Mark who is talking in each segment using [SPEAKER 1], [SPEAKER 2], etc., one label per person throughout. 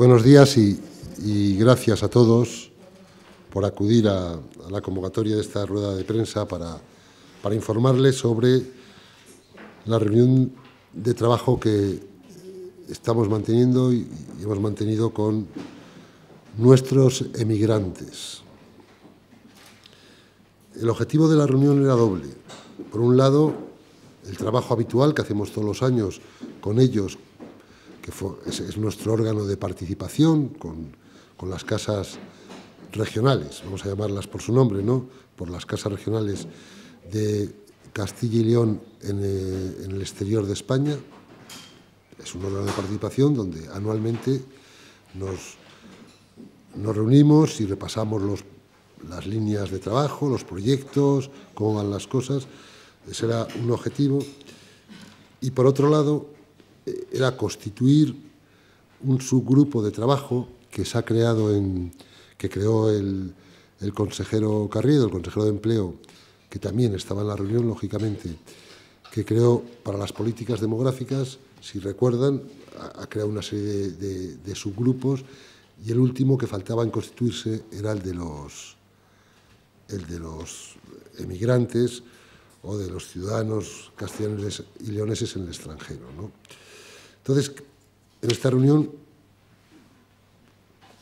[SPEAKER 1] Buenos días y, gracias a todos por acudir a, la convocatoria de esta rueda de prensa para, informarles sobre la reunión de trabajo que estamos manteniendo y hemos mantenido con nuestros emigrantes. El objetivo de la reunión era doble. Por un lado, el trabajo habitual que hacemos todos los años con ellos, que es, nuestro órgano de participación con, las casas regionales, vamos a llamarlas por su nombre, ¿no? por las casas regionales de Castilla y León eh, en, el exterior de España. Es un órgano de participación donde anualmente nos, nos reunimos y repasamos los, las líneas de trabajo, los proyectos, cómo van las cosas. Ese era un objetivo. Y por otro lado, era constituir un subgrupo de trabajo que se ha creado en, que creó el, consejero Carriedo, el consejero de empleo, que también estaba en la reunión, lógicamente, que creó para las políticas demográficas, si recuerdan, ha, creado una serie de, subgrupos y el último que faltaba en constituirse era el de los, el de los emigrantes o de los ciudadanos castellanos y leoneses en el extranjero. ¿no? Entonces, en esta reunión,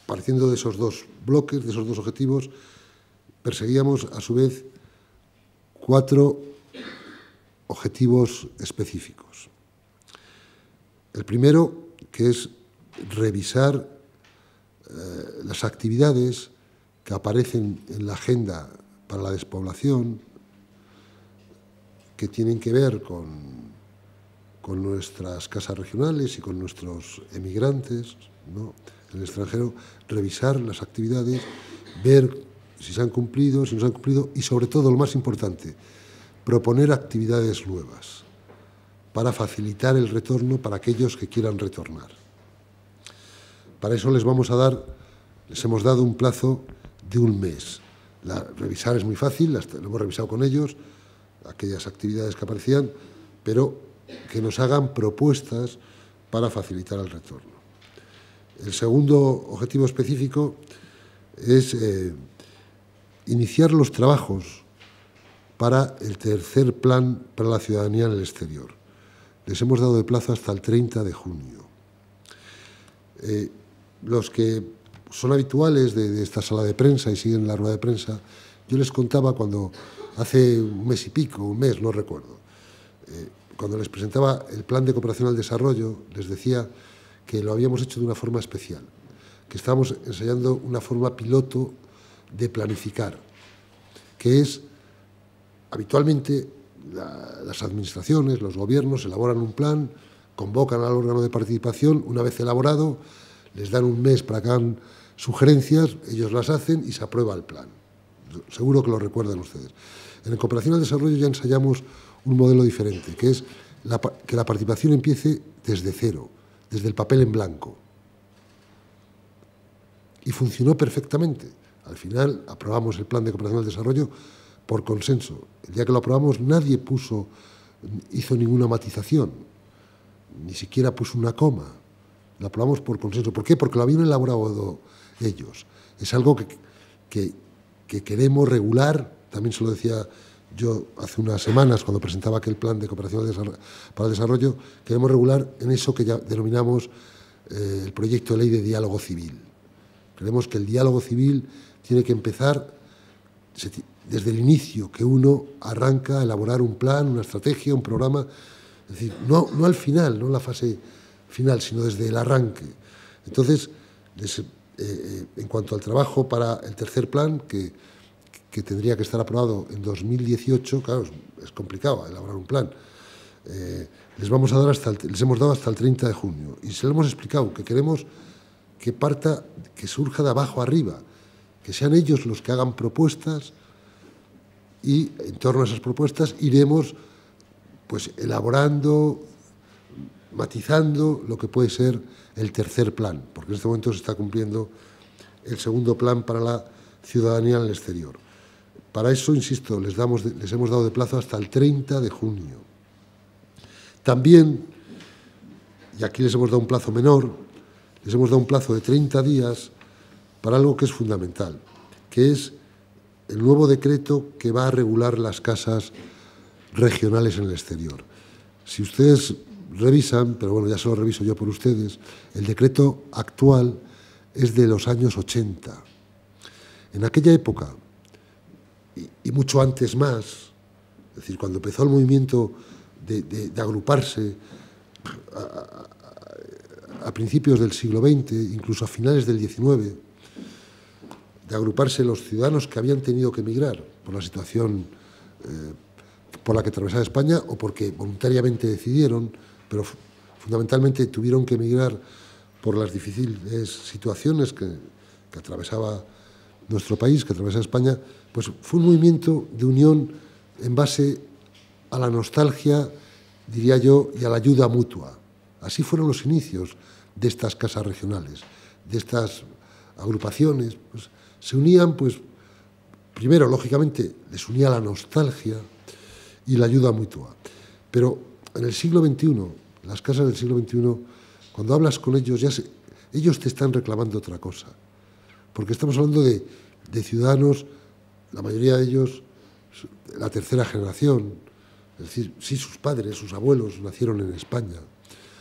[SPEAKER 1] partiendo de esos dos bloques, de esos dos objetivos, perseguíamos a su vez cuatro objetivos específicos. El primero, que es revisar eh, las actividades que aparecen en la agenda para la despoblación, que tienen que ver con con nuestras casas regionales y con nuestros emigrantes en el extranjero, revisar las actividades, ver si se han cumplido, si no se han cumplido y sobre todo, lo más importante, proponer actividades nuevas para facilitar el retorno para aquellos que quieran retornar. Para eso les vamos a dar, les hemos dado un plazo de un mes. revisar es muy fácil, lo hemos revisado con ellos, aquellas actividades que aparecían, pero que nos hagan propuestas para facilitar el retorno. El segundo objetivo específico es eh, iniciar los trabajos para el tercer plan para la ciudadanía en el exterior. Les hemos dado de plazo hasta el 30 de junio. Eh, los que son habituales de, esta sala de prensa y siguen la rueda de prensa, yo les contaba cuando hace un mes y pico, un mes, no recuerdo, eh, cuando les presentaba el plan de cooperación al desarrollo, les decía que lo habíamos hecho de una forma especial, que estábamos ensayando una forma piloto de planificar, que es habitualmente las administraciones, los gobiernos elaboran un plan, convocan al órgano de participación, una vez elaborado, les dan un mes para que hagan sugerencias, ellos las hacen y se aprueba el plan. Seguro que lo recuerdan ustedes. En Cooperación al Desarrollo ya ensayamos un modelo diferente, que es que la participación empiece desde cero, desde el papel en blanco. Y funcionó perfectamente. Al final aprobamos el Plan de Cooperación al Desarrollo por consenso. El día que lo aprobamos nadie puso, hizo ninguna matización, ni siquiera puso una coma. Lo aprobamos por consenso. ¿Por qué? Porque lo habían elaborado ellos. Es algo que, que queremos regular, también se lo decía yo hace unas semanas, cuando presentaba aquel plan de cooperación para el desarrollo, queremos regular en eso que ya denominamos eh, el proyecto de ley de diálogo civil. Creemos que el diálogo civil tiene que empezar desde el inicio, que uno arranca a elaborar un plan, una estrategia, un programa, es decir, no, no al final, no en la fase final, sino desde el arranque. Entonces, eh, eh, en cuanto al trabajo para el tercer plan, que que tendría que estar aprobado en 2018, claro, es, complicado elaborar un plan. Eh, les, vamos a dar hasta les hemos dado hasta el 30 de junio y se lo hemos explicado que queremos que parta, que surja de abajo arriba, que sean ellos los que hagan propuestas y en torno a esas propuestas iremos pues elaborando, matizando lo que puede ser el tercer plan, porque en este momento se está cumpliendo el segundo plan para la ciudadanía en el exterior. Para eso, insisto, les, damos, les hemos dado de plazo hasta el 30 de junio. También, y aquí les hemos dado un plazo menor, les hemos dado un plazo de 30 días para algo que es fundamental, que es el nuevo decreto que va a regular las casas regionales en el exterior. Si ustedes revisan, pero bueno, ya se lo reviso yo por ustedes, el decreto actual es de los años 80. En aquella época, y, mucho antes más, es decir, cuando empezó el movimiento de, agruparse a, principios del siglo XX, incluso a finales del XIX, de agruparse los ciudadanos que habían tenido que emigrar por la situación eh, por la que atravesaba España o porque voluntariamente decidieron, pero fundamentalmente tuvieron que emigrar por las difíciles situaciones que, que atravesaba nuestro país, que atraviesa España, pues fue un movimiento de unión en base a la nostalgia, diría yo, y a la ayuda mutua. Así fueron los inicios de estas casas regionales, de estas agrupaciones. Pues, se unían, pues, primero, lógicamente, les unía la nostalgia y la ayuda mutua. Pero en el siglo XXI, las casas del siglo XXI, cuando hablas con ellos, ya ellos te están reclamando otra cosa porque estamos hablando de, ciudadanos, la mayoría de ellos, la tercera generación, es decir, sí sus padres, sus abuelos nacieron en España.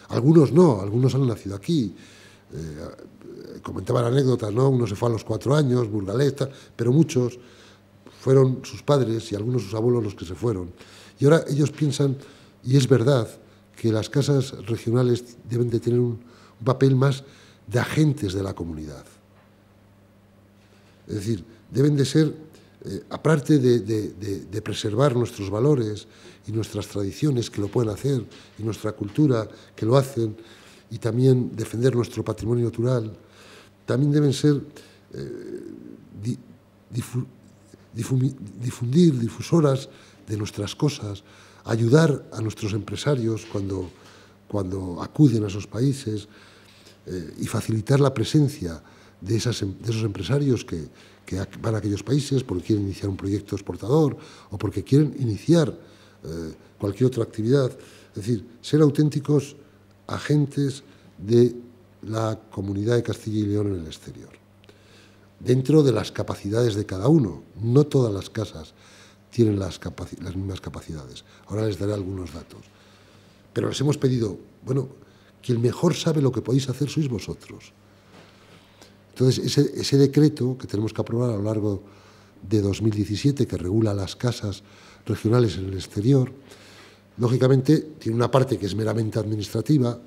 [SPEAKER 1] Algunos no, algunos han nacido aquí. Eh, comentaban anécdotas, ¿no? Uno se fue a los cuatro años, burgaleta, pero muchos fueron sus padres y algunos sus abuelos los que se fueron. Y ahora ellos piensan, y es verdad, que las casas regionales deben de tener un papel más de agentes de la comunidad. Es decir, deben de ser, eh, aparte de, preservar nuestros valores y nuestras tradiciones, que lo pueden hacer, y nuestra cultura, que lo hacen, y también defender nuestro patrimonio natural, también deben ser eh, difundir, difusoras de nuestras cosas, ayudar a nuestros empresarios cuando, cuando acuden a esos países eh, y facilitar la presencia Em, de, esos empresarios que, van a aquellos países porque quieren iniciar un proyecto exportador o porque quieren iniciar eh, cualquier otra actividad. Es decir, ser auténticos agentes de la comunidad de Castilla y León en el exterior. Dentro de las capacidades de cada uno, no todas las casas tienen las mismas capacidades. Ahora les daré algunos datos. Pero les hemos pedido, bueno, quien mejor sabe lo que podéis hacer sois vosotros. Entonces, ese, decreto que tenemos que aprobar a lo largo de 2017, que regula las casas regionales en el exterior, lógicamente tiene una parte que es meramente administrativa,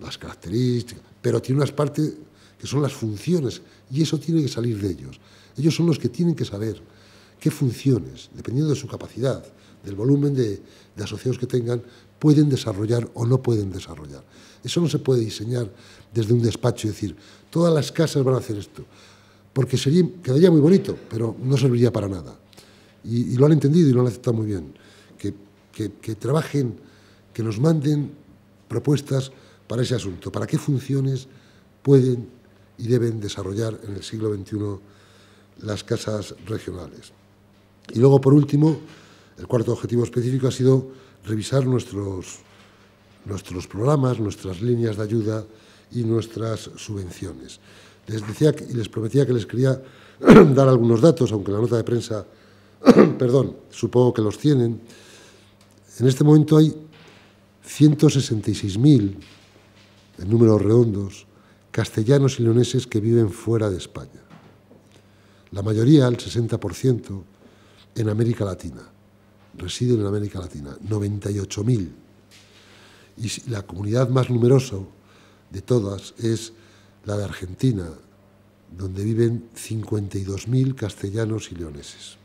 [SPEAKER 1] las características, pero tiene unas partes que son las funciones y eso tiene que salir de ellos. Ellos son los que tienen que saber qué funciones, dependiendo de su capacidad, del volumen de asociados que tengan, pueden desarrollar o no pueden desarrollar. Eso no se puede diseñar desde un despacho y decir, todas las casas van a hacer esto, porque sería, quedaría muy bonito, pero no serviría para nada. Y, lo han entendido y lo han aceptado muy bien. Que, que, que trabajen, que nos manden propuestas para ese asunto, para qué funciones pueden y deben desarrollar en el siglo XXI las casas regionales. Y luego, por último, el cuarto objetivo específico ha sido revisar nuestros, nuestros programas, nuestras líneas de ayuda y nuestras subvenciones. Les decía y les prometía que les quería dar algunos datos, aunque la nota de prensa, perdón, supongo que los tienen. En este momento hay 166.000, en números redondos, castellanos y leoneses que viven fuera de España. La mayoría, el 60%, en América Latina residen en América Latina, 98.000. Y la comunidad más numerosa de todas es la de Argentina, donde viven 52.000 castellanos y leoneses.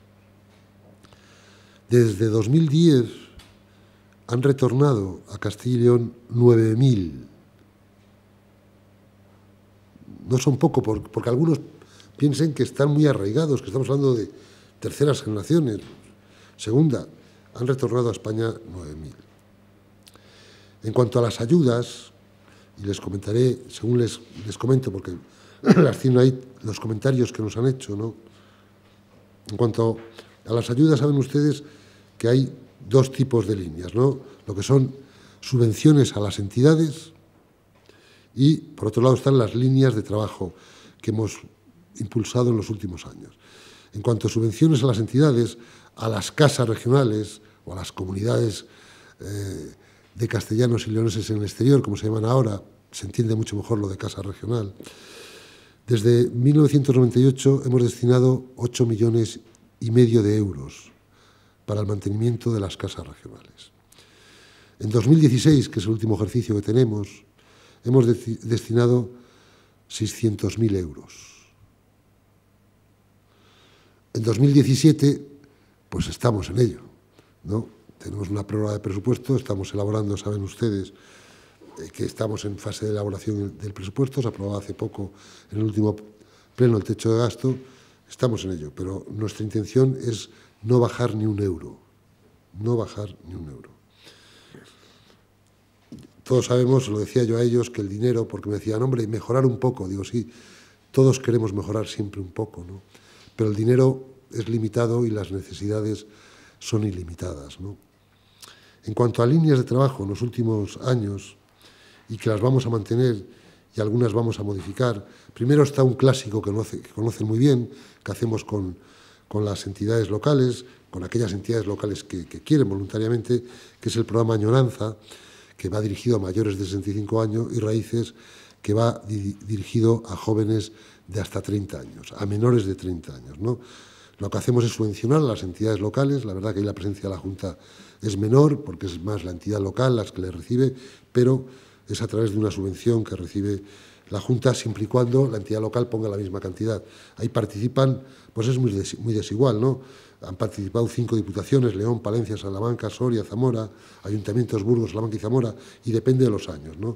[SPEAKER 1] Desde 2010 han retornado a Castilla y León 9.000. No son poco, porque algunos piensen que están muy arraigados, que estamos hablando de terceras generaciones, segunda, han retornado a España 9.000. En cuanto a las ayudas, y les comentaré, según les, comento, porque las tienen ahí los comentarios que nos han hecho, ¿no? En cuanto a las ayudas, saben ustedes que hay dos tipos de líneas, ¿no? Lo que son subvenciones a las entidades y, por otro lado, están las líneas de trabajo que hemos impulsado en los últimos años. En cuanto a subvenciones a las entidades, a las casas regionales o a las comunidades eh, de castellanos y leoneses en el exterior, como se llaman ahora, se entiende mucho mejor lo de casa regional. Desde 1998 hemos destinado 8 millones y medio de euros para el mantenimiento de las casas regionales. En 2016, que es el último ejercicio que tenemos, hemos destinado 600.000 euros. En 2017 pues estamos en ello. ¿no? Tenemos una prórroga de presupuesto, estamos elaborando, saben ustedes, eh, que estamos en fase de elaboración del presupuesto, se aprobó hace poco en el último pleno el techo de gasto, estamos en ello, pero nuestra intención es no bajar ni un euro, no bajar ni un euro. Todos sabemos, lo decía yo a ellos, que el dinero, porque me decían, hombre, mejorar un poco, digo, sí, todos queremos mejorar siempre un poco, ¿no? Pero el dinero es limitado y las necesidades son ilimitadas. ¿no? En cuanto a líneas de trabajo en los últimos años, y que las vamos a mantener y algunas vamos a modificar, primero está un clásico que, conocen muy bien, que hacemos con, las entidades locales, con aquellas entidades locales que, quieren voluntariamente, que es el programa Añoranza, que va dirigido a mayores de 65 años y raíces, que va dirigido a jóvenes de hasta 30 años, a menores de 30 años. ¿no? Lo que hacemos es subvencionar a las entidades locales, la verdad que ahí la presencia de la Junta es menor porque es más la entidad local las que le recibe, pero es a través de una subvención que recibe la Junta siempre y cuando la entidad local ponga la misma cantidad. Ahí participan, pues es muy, desigual, ¿no? Han participado cinco diputaciones, León, Palencia, Salamanca, Soria, Zamora, ayuntamientos Burgos, Salamanca y Zamora, y depende de los años, ¿no?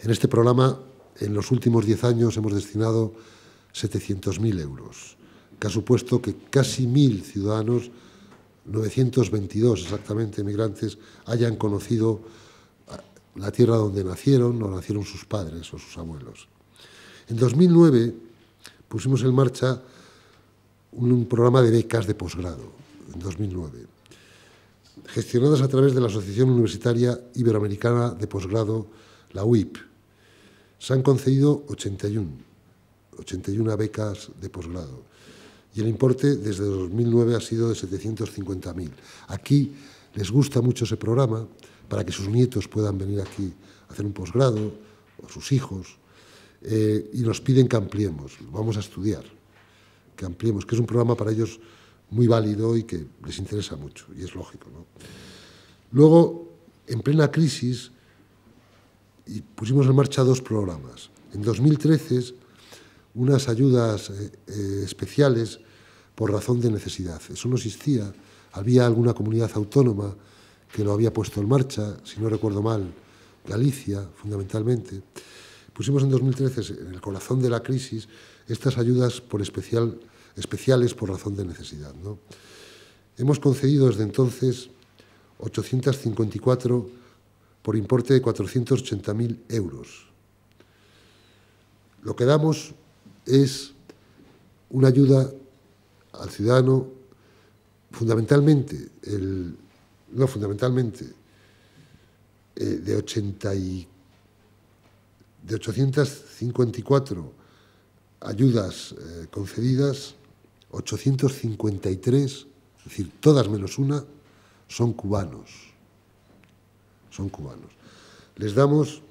[SPEAKER 1] En este programa, en los últimos diez años, hemos destinado 700.000 euros, que ha supuesto que casi 1.000 ciudadanos, 922 exactamente, migrantes, hayan conocido ah, la tierra donde nacieron o nacieron sus padres o sus abuelos. En 2009 pusimos en marcha un programa de becas de posgrado, en 2009, gestionadas a través de la Asociación Universitaria Iberoamericana de Posgrado, la UIP. Se han concedido 81. 81 becas de posgrado. Y el importe desde 2009 ha sido de 750.000. Aquí les gusta mucho ese programa para que sus nietos puedan venir aquí a hacer un posgrado, o sus hijos, eh, y nos piden que ampliemos, vamos a estudiar, que ampliemos, que es un programa para ellos muy válido y que les interesa mucho, y es lógico. Luego, en plena crisis, pusimos en marcha dos programas. En 2013 unas ayudas eh, eh, especiales por razón de necesidad. Eso no existía. Había alguna comunidad autónoma que lo había puesto en marcha, si no recuerdo mal, Galicia, fundamentalmente. Pusimos en 2013, en el corazón de la crisis, estas ayudas por especial, especiales por razón de necesidad. Hemos concedido desde entonces 854 por importe de 480.000 euros. Lo que damos es una ayuda al ciudadano fundamentalmente, el, no fundamentalmente, eh, de, de 854 ayudas eh, concedidas, 853, es decir, todas menos una, son cubanos. Son cubanos. Les damos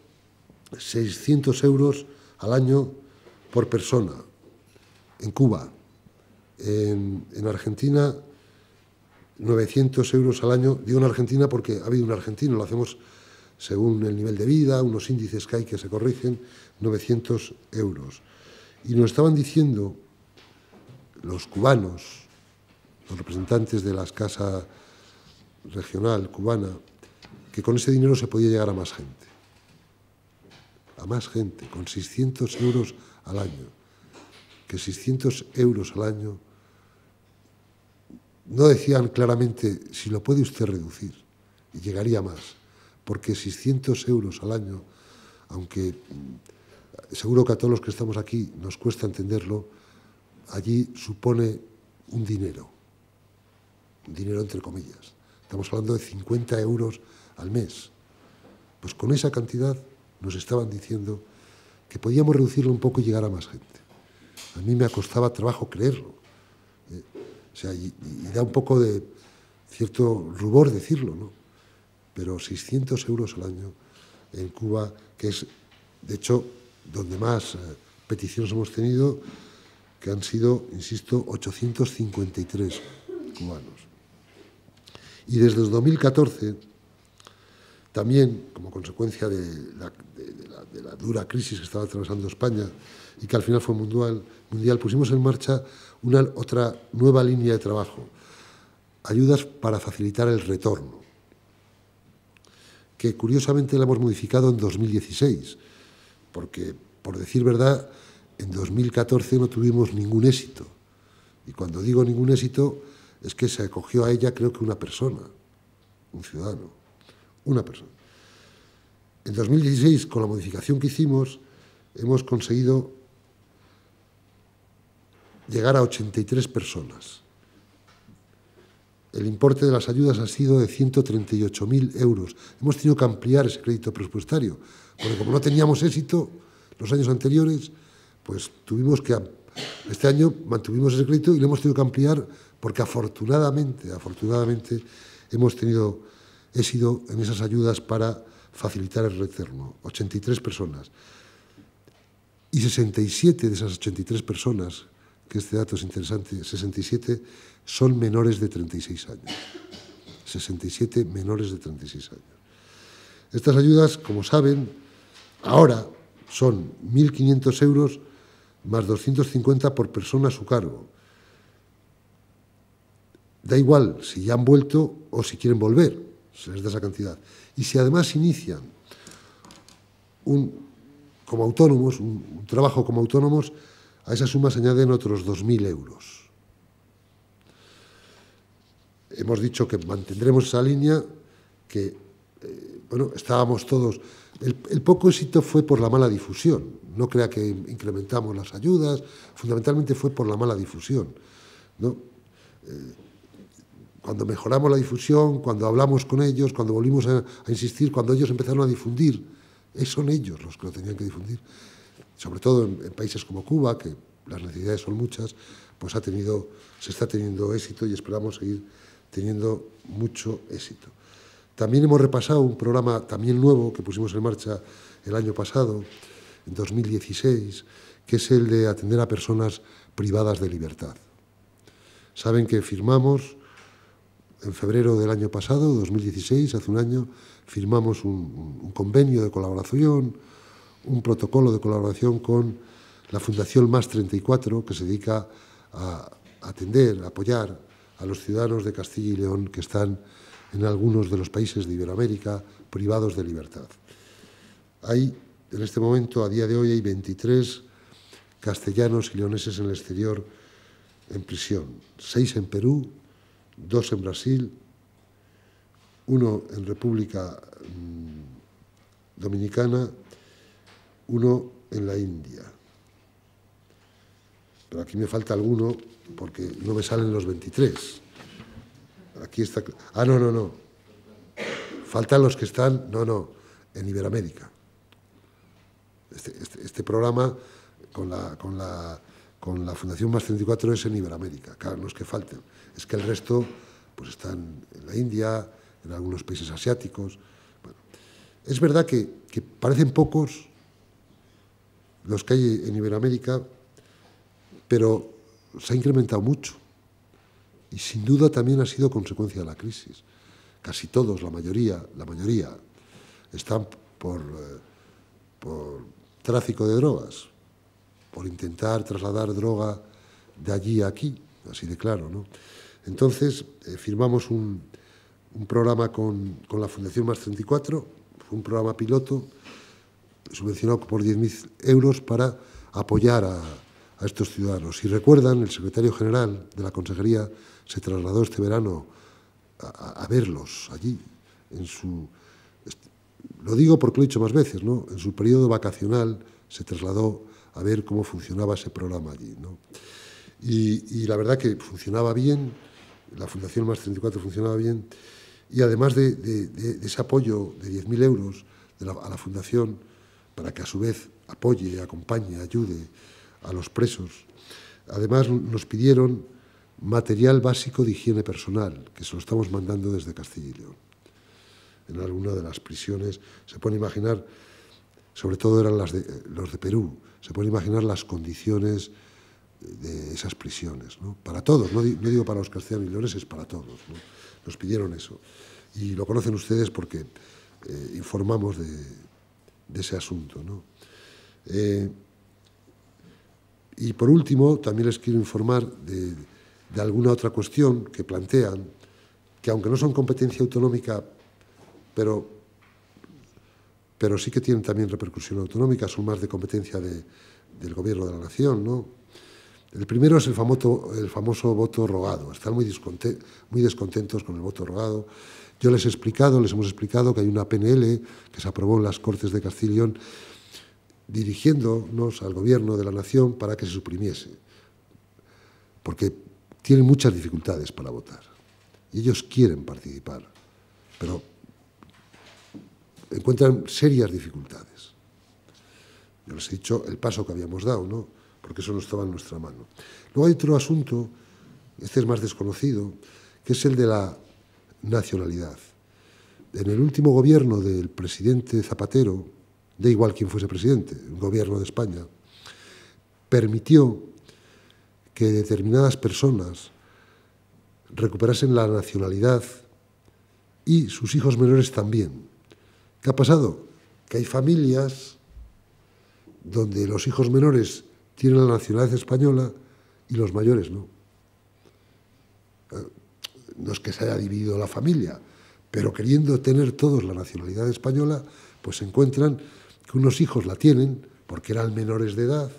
[SPEAKER 1] 600 euros al año por persona. En Cuba, en, Argentina, 900 euros al año. Digo en Argentina porque ha habido un argentino, lo hacemos según el nivel de vida, unos índices que hay que se corrigen, 900 euros. Y nos estaban diciendo los cubanos, los representantes de la casa regional cubana, que con ese dinero se podía llegar a más gente. A más gente, con 600 euros al año, que 600 euros al año no decían claramente si lo puede usted reducir, y llegaría más, porque 600 euros al año, aunque mm, seguro que a todos los que estamos aquí nos cuesta entenderlo, allí supone un dinero, un dinero entre comillas. Estamos hablando de 50 euros al mes. Pues con esa cantidad nos estaban diciendo que podíamos reducirlo un poco y llegar a más gente. A mí me costaba trabajo creerlo. ¿eh? o sea, y, da un poco de cierto rubor decirlo, ¿no? Pero 600 euros al año en Cuba, que es, de hecho, donde más eh, peticiones hemos tenido, que han sido, insisto, 853 cubanos. Y desde el 2014, también como consecuencia de la, de la dura crisis que estaba atravesando España y que al final fue mundial, pusimos en marcha una otra nueva línea de trabajo, ayudas para facilitar el retorno, que curiosamente la hemos modificado en 2016, porque, por decir verdad, en 2014 no tuvimos ningún éxito. Y cuando digo ningún éxito, es que se acogió a ella creo que una persona, un ciudadano, una persona. En 2016, con la modificación que hicimos, hemos conseguido llegar a 83 personas. El importe de las ayudas ha sido de 138.000 euros. Hemos tenido que ampliar ese crédito presupuestario, porque como no teníamos éxito los años anteriores, pues tuvimos que... Este año mantuvimos ese crédito y lo hemos tenido que ampliar porque afortunadamente, afortunadamente, hemos tenido éxito en esas ayudas para facilitar el retorno, 83 personas. Y 67 de esas 83 personas, que este dato es interesante, 67 son menores de 36 años. 67 menores de 36 años. Estas ayudas, como saben, ahora son 1.500 euros más 250 por persona a su cargo. Da igual si ya han vuelto o si quieren volver, se les da esa cantidad. Y si además inician un, como autónomos, un, trabajo como autónomos, a esa suma se añaden otros 2.000 euros. Hemos dicho que mantendremos esa línea, que, eh, bueno, estábamos todos... El, poco éxito fue por la mala difusión. No crea que incrementamos las ayudas, fundamentalmente fue por la mala difusión. ¿no? Eh, cuando mejoramos la difusión, cuando hablamos con ellos, cuando volvimos a, insistir, cuando ellos empezaron a difundir, son ellos los que lo tenían que difundir. Sobre todo en, países como Cuba, que las necesidades son muchas, pues ha tenido, se está teniendo éxito y esperamos seguir teniendo mucho éxito. También hemos repasado un programa también nuevo que pusimos en marcha el año pasado, en 2016, que es el de atender a personas privadas de libertad. Saben que firmamos en febrero del año pasado, 2016, hace un año, firmamos un, convenio de colaboración, un protocolo de colaboración con la Fundación Más 34, que se dedica a atender, a apoyar a los ciudadanos de Castilla y León que están en algunos de los países de Iberoamérica privados de libertad. Hay, en este momento, a día de hoy, hay 23 castellanos y leoneses en el exterior en prisión, 6 en Perú, dos en Brasil, uno en República mm, Dominicana, uno en la India. Pero aquí me falta alguno porque no me salen los 23. Aquí está. Ah, no, no, no. Faltan los que están, no, no, en Iberoamérica. Este, este, este programa con la, con la con la Fundación Más 34 es en Iberoamérica, claro, es que falten. Es que el resto pues están en la India, en algunos países asiáticos. es verdad que, parecen pocos los que hay en Iberoamérica, pero se ha incrementado mucho y sin duda también ha sido consecuencia de la crisis. Casi todos, la mayoría, la mayoría están por, eh, por tráfico de drogas, por intentar trasladar droga de allí a aquí, así de claro. ¿no? Entonces eh, firmamos un, un programa con, la Fundación Más 34, un programa piloto subvencionado por 10.000 euros para apoyar a, estos ciudadanos. Si recuerdan, el secretario general de la Consejería se trasladó este verano a, verlos allí, en su... Lo digo porque lo he dicho más veces, ¿no? En su periodo vacacional se trasladó a ver cómo funcionaba ese programa allí. Y, la verdad que funcionaba bien, la Fundación Más 34 funcionaba bien, y además de, ese apoyo de 10.000 euros a la Fundación, para que a su vez apoye, acompañe, ayude a los presos, además nos pidieron material básico de higiene personal, que se lo estamos mandando desde Castilla y León. En alguna de las prisiones, se puede imaginar, sobre todo eran las los de Perú, se pueden imaginar las condiciones de esas prisiones, Para todos, no, digo para los castellanos y leones, es para todos, Nos pidieron eso. Y lo conocen ustedes porque eh, informamos de, ese asunto, ¿no? Eh, y por último, también les quiero informar de alguna otra cuestión que plantean, que aunque no son competencia autonómica, pero pero sí que tienen también repercusión autonómica, son más de competencia del gobierno de la nación, ¿no? El primero es el famoso, voto rogado. Están muy, descontentos, con el voto rogado. Yo les he explicado, les hemos explicado que hay una PNL que se aprobó en las Cortes de León dirigiéndonos al gobierno de la nación para que se suprimiese, porque tienen muchas dificultades para votar. Y ellos quieren participar, pero encuentran serias dificultades. Yo les he dicho el paso que habíamos dado, ¿no? porque eso no estaba en nuestra mano. Luego hay otro asunto, este es más desconocido, que es el de la nacionalidad. En el último gobierno del presidente Zapatero, da igual quién fuese presidente, el gobierno de España, permitió que determinadas personas recuperasen la nacionalidad y sus hijos menores también. ¿Qué ha pasado? Que hay familias donde los hijos menores tienen la nacionalidad española y los mayores no. No es que se haya dividido la familia, pero queriendo tener todos la nacionalidad española, pues se encuentran que unos hijos la tienen porque eran menores de edad.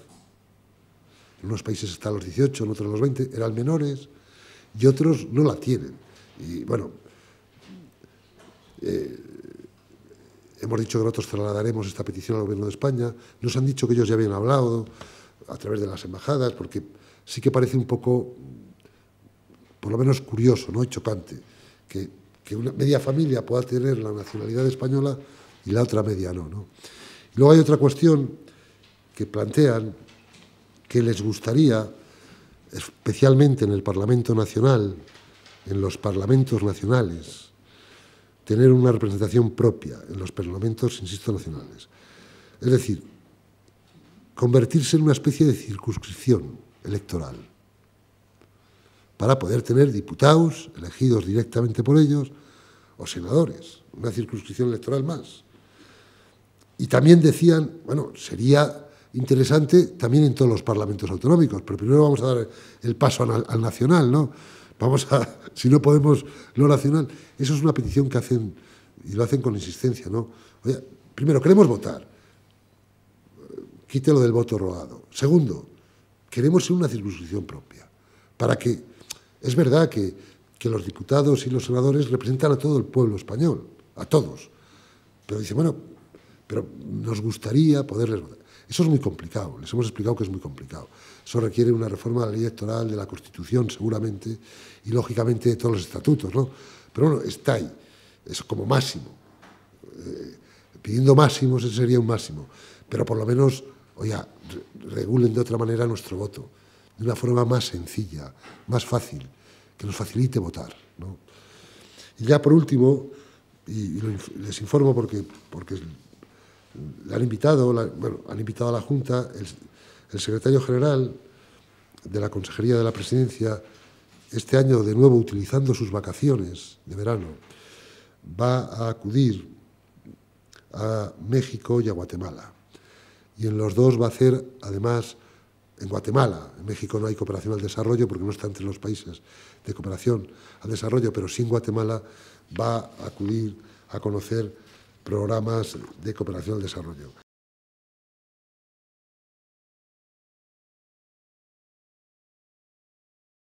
[SPEAKER 1] En unos países están los 18, en otros los 20, eran menores, y otros no la tienen. Y bueno, eh, Hemos dicho que nosotros trasladaremos esta petición al Gobierno de España. Nos han dicho que ellos ya habían hablado a través de las embajadas, porque sí que parece un poco, por lo menos curioso ¿no? y chocante, que, una media familia pueda tener la nacionalidad española y la otra media no. luego hay otra cuestión que plantean que les gustaría, especialmente en el Parlamento Nacional, en los parlamentos nacionales, tener una representación propia en los parlamentos, insisto, nacionales. Es decir, convertirse en una especie de circunscripción electoral para poder tener diputados elegidos directamente por ellos o senadores, una circunscripción electoral más. Y también decían, bueno, sería interesante también en todos los parlamentos autonómicos, pero primero vamos a dar el paso al, nacional, ¿no? vamos a, si no podemos lo nacional. Eso es una petición que hacen, y lo hacen con insistencia, ¿no? Oye, primero, queremos votar. Quítelo del voto rogado. Segundo, queremos ser una circunscripción propia. Para que, es verdad que, que los diputados y los senadores representan a todo el pueblo español, a todos. Pero dice, bueno, pero nos gustaría poderles votar. Eso es muy complicado, les hemos explicado que es muy complicado. Eso requiere una reforma de la ley electoral, de la Constitución, seguramente, y lógicamente de todos los estatutos, ¿no? Pero bueno, está ahí, es como máximo. Eh, pidiendo máximos, ese sería un máximo. Pero por lo menos, oiga, regulen de otra manera nuestro voto, de una forma más sencilla, más fácil, que nos facilite votar, ¿no? Y ya por último, y, les informo porque, porque han invitado, han invitado a la Junta, el, secretario general de la Consejería de la Presidencia, este año de nuevo utilizando sus vacaciones de verano, va a acudir a México y a Guatemala. Y en los dos va a hacer, además, en Guatemala, en México no hay cooperación al desarrollo porque no está entre los países de cooperación al desarrollo, pero sin Guatemala va a acudir a conocer programas de cooperación al desarrollo.